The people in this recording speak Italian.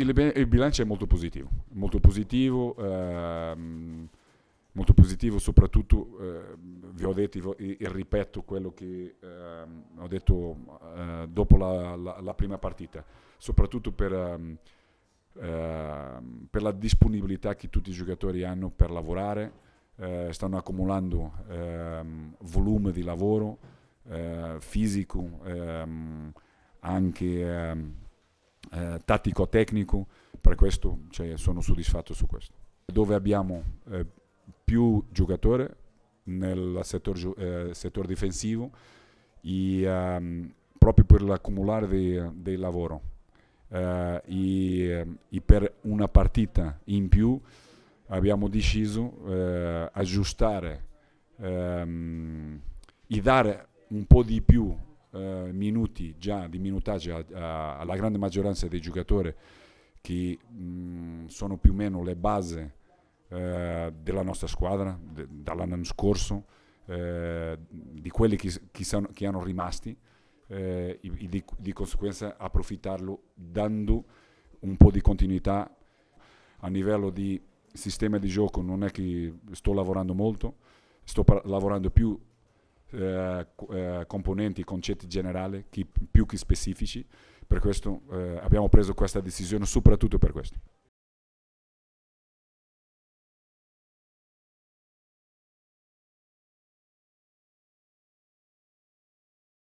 il, il, bilancio è molto positivo, molto positivo, ehm, molto positivo soprattutto, eh, vi ho detto e ripeto quello che ehm, ho detto eh, dopo la, la, la, prima partita, soprattutto per, ehm, ehm, per, la disponibilità che tutti i giocatori hanno per lavorare, eh, stanno accumulando ehm, volume di lavoro eh, fisico, ehm, anche ehm, eh, tattico-tecnico, per questo cioè, sono soddisfatto su questo. Dove abbiamo eh, più giocatori nel settore, eh, settore difensivo, e, ehm, proprio per l'accumulare del lavoro e, eh, e, ehm, per una partita in più abbiamo deciso eh, aggiustare ehm, e dare un po' di più eh, minuti già di minutaggio alla grande maggioranza dei giocatori che mh, mm, sono più o meno le basi eh, della nostra squadra de, dall'anno scorso, eh, di quelli che, che, sono, che hanno rimasti, e eh, di, di conseguenza approfittarlo dando un po' di continuità a livello di sistema di gioco non è che sto lavorando molto, sto par- lavorando più eh, eh, componenti, concetti generali, chi, più che specifici. Per questo eh, abbiamo preso questa decisione, soprattutto per questo.